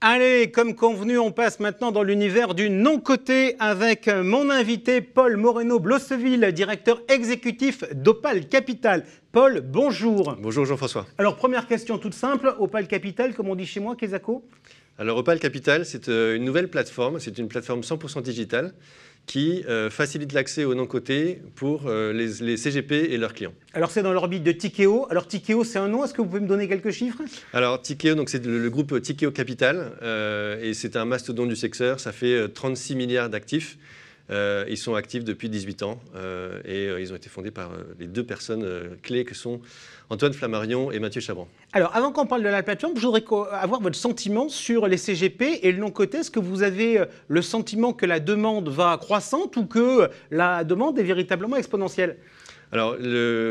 Allez, comme convenu, on passe maintenant dans l'univers du non côté avec mon invité Paul Moreno-Blosseville, directeur exécutif d'Opal Capital. Paul, bonjour. Bonjour Jean-François. Alors, première question toute simple. Opal Capital, comme on dit chez moi, Kézako Alors, Opal Capital, c'est euh, une nouvelle plateforme. C'est une plateforme 100% digitale qui euh, facilite l'accès aux non-cotés pour euh, les, CGP et leurs clients. Alors c'est dans l'orbite de Tikeo. Alors Tikeo, c'est un nom. Est-ce que vous pouvez me donner quelques chiffres Alors Tikeo, donc c'est le, groupe Tikeo Capital euh, et c'est un mastodonte du secteur. Ça fait 36 milliards d'actifs. Euh, ils sont actifs depuis 18 ans euh, et euh, ils ont été fondés par les deux personnes clés que sont Antoine Flammarion et Mathieu Chabran. Alors, avant qu'on parle de la plateforme, je voudrais avoir votre sentiment sur les CGP et le non-côté. Est-ce que vous avez le sentiment que la demande va croissante ou que la demande est véritablement exponentielle alors,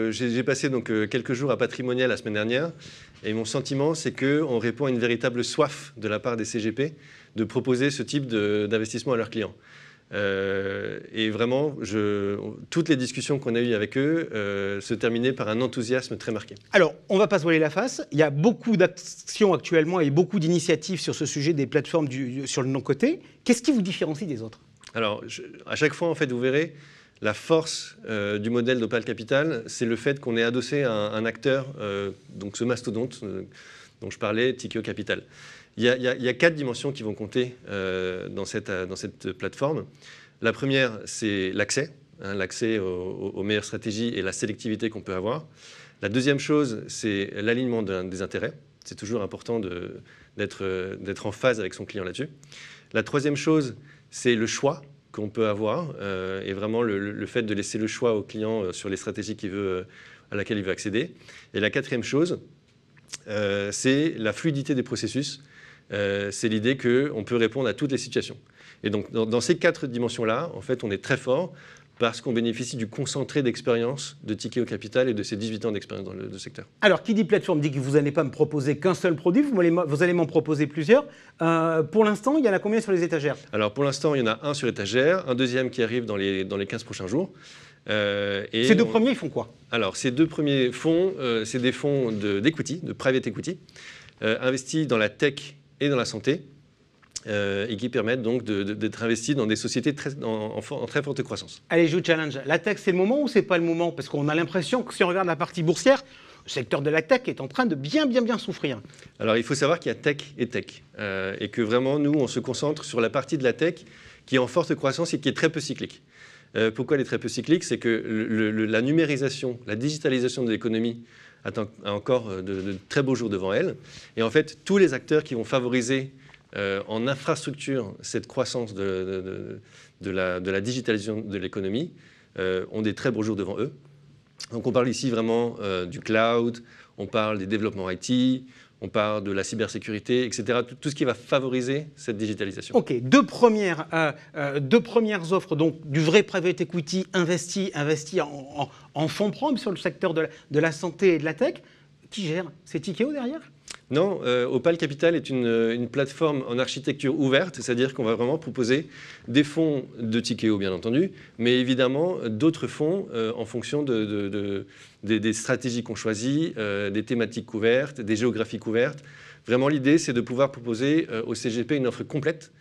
j'ai passé donc quelques jours à Patrimonial la semaine dernière, et mon sentiment, c'est qu'on répond à une véritable soif de la part des CGP de proposer ce type d'investissement à leurs clients. Euh, et vraiment, je, toutes les discussions qu'on a eues avec eux euh, se terminaient par un enthousiasme très marqué. Alors, on ne va pas se voiler la face. Il y a beaucoup d'actions actuellement et beaucoup d'initiatives sur ce sujet des plateformes du, sur le non-côté. Qu'est-ce qui vous différencie des autres Alors, à chaque fois, en fait, vous verrez, la force euh, du modèle d'Opal Capital, c'est le fait qu'on est adossé à un, un acteur, donc ce mastodonte donc je parlais Tikio Capital. Il y, a, quatre dimensions qui vont compter euh, dans, cette, plateforme. La première, c'est l'accès, hein, l'accès aux, meilleures stratégies et la sélectivité qu'on peut avoir. La deuxième chose, c'est l'alignement des intérêts. C'est toujours important d'être en phase avec son client là-dessus. La troisième chose, c'est le choix qu'on peut avoir euh, et vraiment le, fait de laisser le choix au client euh, sur les stratégies à laquelle il veut accéder. Et la quatrième chose, euh, c'est la fluidité des processus. Euh, c'est l'idée qu'on peut répondre à toutes les situations. Et donc, dans, ces quatre dimensions-là, en fait, on est très fort parce qu'on bénéficie du concentré d'expérience de Ticket au Capital et de ses 18 ans d'expérience dans le secteur. Alors, qui dit plateforme dit que vous n'allez pas me proposer qu'un seul produit, vous, allez m'en proposer plusieurs. Euh, pour l'instant, il y en a combien sur les étagères Alors, pour l'instant, il y en a un sur étagère, un deuxième qui arrive dans les, dans les 15 prochains jours. Euh, et ces deux premiers, font quoi Alors, ces deux premiers fonds, euh, c'est des fonds d'equity, de, private equity, euh, investis dans la tech et dans la santé, et qui permettent donc d'être investis dans des sociétés en, très forte croissance. Allez, je vous challenge. La tech, c'est le moment ou c'est pas le moment Parce qu'on a l'impression que si on regarde la partie boursière, le secteur de la tech est en train de bien, bien, bien souffrir. Alors, il faut savoir qu'il y a tech et tech, et que vraiment, nous, on se concentre sur la partie de la tech qui est en forte croissance et qui est très peu cyclique. Euh, pourquoi elle est très peu cyclique C'est que la numérisation, la digitalisation de l'économie a, encore euh, de, très beaux jours devant elle. Et en fait, tous les acteurs qui vont favoriser euh, en infrastructure cette croissance de, la, digitalisation de l'économie ont des très beaux jours devant eux. Donc on parle ici vraiment du cloud, on parle des développements IT, on parle de la cybersécurité, etc. Tout, ce qui va favoriser cette digitalisation. Ok, euh, euh, deux premières, offres, donc du vrai private equity investi, investi en, fonds propres sur le secteur de la, santé et de la tech. Qui gère C'est tickets derrière non, euh, Opal Capital est euh, une, plateforme en architecture ouverte, c'est-à-dire qu'on va vraiment proposer des fonds de Tikeo, bien entendu, mais évidemment euh, d'autres fonds en fonction des, stratégies qu'on choisit, des thématiques couvertes, des géographies couvertes. Vraiment, l'idée, c'est de pouvoir proposer au CGP une offre complète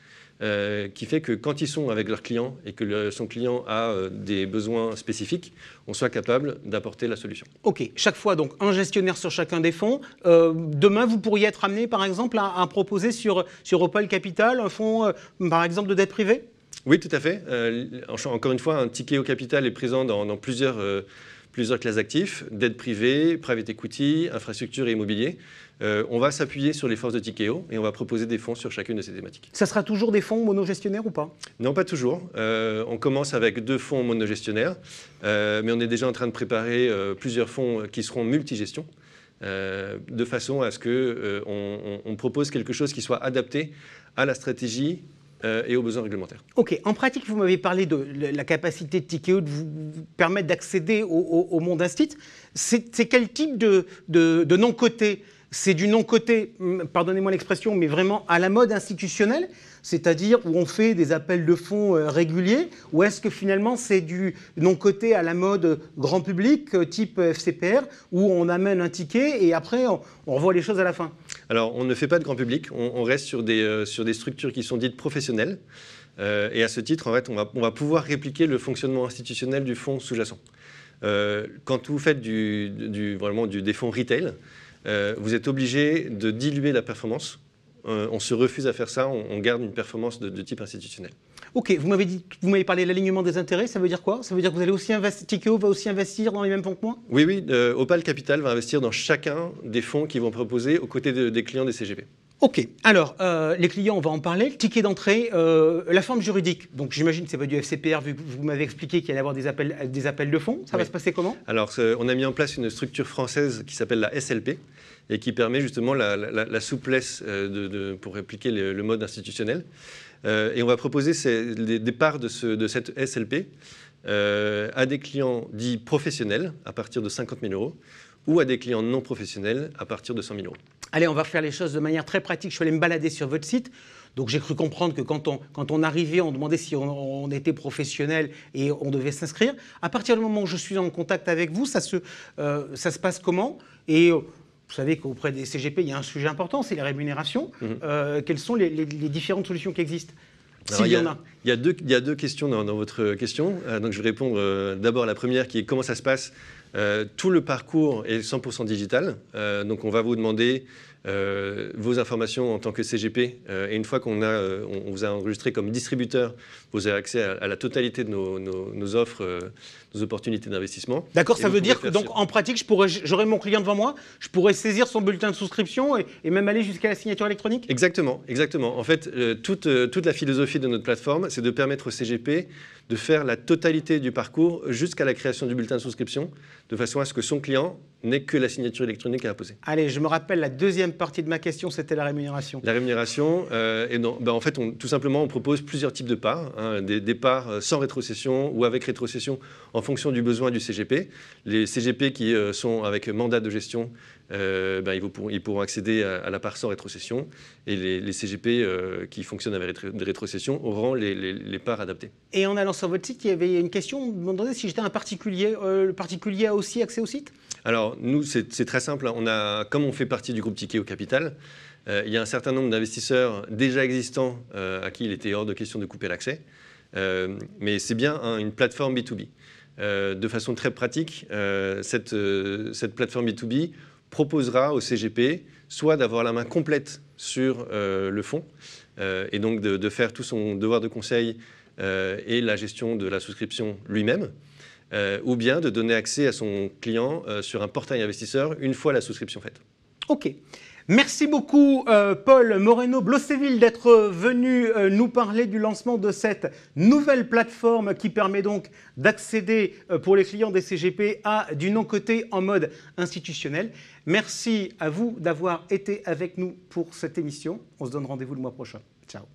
euh, qui fait que quand ils sont avec leur client et que son client a euh, des besoins spécifiques, on soit capable d'apporter la solution. Ok, chaque fois donc un gestionnaire sur chacun des fonds. Euh, demain, vous pourriez être amené par exemple à, proposer sur, sur Opal Capital un fonds par exemple de dette privée Oui, tout à fait. encore une fois, un ticket au capital est présent dans, dans plusieurs plusieurs classes d'actifs, dette privée, private equity, infrastructure et immobilier. Euh, on va s'appuyer sur les forces de Tikeo et on va proposer des fonds sur chacune de ces thématiques. Ça sera toujours des fonds monogestionnaires ou pas Non, pas toujours. Euh, on commence avec deux fonds monogestionnaires, euh, mais on est déjà en train de préparer plusieurs fonds qui seront multigestion. de façon à ce qu'on on propose quelque chose qui soit adapté à la stratégie euh, et aux besoins réglementaires. Ok, en pratique, vous m'avez parlé de la capacité de TKO de vous permettre d'accéder au, monde instit. C'est quel type de, de non-côté c'est du non-côté, pardonnez-moi l'expression, mais vraiment à la mode institutionnelle, c'est-à-dire où on fait des appels de fonds euh, réguliers, ou est-ce que finalement c'est du non-côté à la mode euh, grand public, euh, type FCPR, où on amène un ticket et après on, revoit les choses à la fin Alors on ne fait pas de grand public, on, reste sur des, structures qui sont dites professionnelles. et à ce titre, en fait, on va, pouvoir répliquer le fonctionnement institutionnel du fonds sous-jacent. quand vous faites du, vraiment du, des fonds retail, euh, vous êtes obligé de diluer la performance. Euh, on se refuse à faire ça, on, garde une performance de, type institutionnel. Ok, vous m'avez, dit, vous m'avez parlé de l'alignement des intérêts, ça veut dire quoi Ça veut dire que vous allez aussi investir, va aussi investir dans les mêmes fonds que moi Oui, oui, euh, Opal Capital va investir dans chacun des fonds qu'ils vont proposer aux côtés des clients des CGP. Ok, alors euh, les clients, on va en parler. Le ticket d'entrée, euh, la forme juridique. Donc j'imagine que c'est pas du FCPR vu que vous m'avez expliqué qu'il allait y avoir des appels, euh, des appels de fonds. Ça va se passer comment Alors on a mis en place une structure française qui s'appelle la SLP et qui permet justement la, souplesse de, pour répliquer le, mode institutionnel. et on va proposer ces, des, parts de, de cette SLP à des clients dits professionnels à partir de 50 000 euros ou à des clients non professionnels à partir de 100 000 euros. Allez, on va faire les choses de manière très pratique. Je suis allé me balader sur votre site. Donc j'ai cru comprendre que quand on, quand on arrivait, on demandait si on, était professionnel et on devait s'inscrire. À partir du moment où je suis en contact avec vous, ça se, euh, ça se passe comment Et euh, vous savez qu'auprès des CGP, il y a un sujet important, c'est les rémunérations. Mhm. Euh, quelles sont les, différentes solutions qui existent il, y en a. Il, y a deux, il y a, deux, questions dans, votre question. donc, je vais répondre d'abord à la première qui est comment ça se passe euh, tout le parcours est 100% digital. Euh, donc on va vous demander euh, vos informations en tant que CGP. Euh, et une fois qu'on a, euh, on, vous a enregistré comme distributeur, vous avez accès à, la totalité de nos, nos, offres, nos opportunités d'investissement. D'accord, ça veut dire que donc en pratique, je pourrais, j'aurais mon client devant moi, je pourrais saisir son bulletin de souscription et, même aller jusqu'à la signature électronique. Exactement, exactement. En fait, toute, toute la philosophie de notre plateforme, c'est de permettre au CGP de faire la totalité du parcours jusqu'à la création du bulletin de souscription, de façon à ce que son client n'est que la signature électronique à posée. – Allez, je me rappelle, la deuxième partie de ma question, c'était la rémunération. La rémunération, euh, et non, ben, en fait, tout simplement, on propose plusieurs types de parts, hein, des, parts euh, sans rétrocession ou avec rétrocession en fonction du besoin du CGP. Les CGP qui euh, sont avec mandat de gestion euh, ben, ils, pourront, accéder à, la part sans rétrocession. Et les, CGP euh, qui fonctionnent avec des rétrocessions auront les, parts adaptées. Et en allant sur votre site, il y avait une question, Vous me si j'étais un particulier. Euh, le particulier a aussi accès au site Alors, nous, c'est très simple. On a, comme on fait partie du groupe Ticket au Capital, il y a un certain nombre d'investisseurs déjà existants à qui il était hors de question de couper l'accès. mais c'est bien une plateforme B2B. de façon très pratique, cette, cette plateforme B2B, proposera au CGP soit d'avoir la main complète sur euh, le fonds euh, et donc de, faire tout son devoir de conseil euh, et la gestion de la souscription lui-même, ou bien de donner accès à son client sur un portail investisseur une fois la souscription faite. Ok. Merci beaucoup euh, Paul Moreno-Blosseville d'être venu euh, nous parler du lancement de cette nouvelle plateforme qui permet donc d'accéder euh, pour les clients des CGP à du non-côté en mode institutionnel. Merci à vous d'avoir été avec nous pour cette émission. On se donne rendez-vous le mois prochain. Ciao.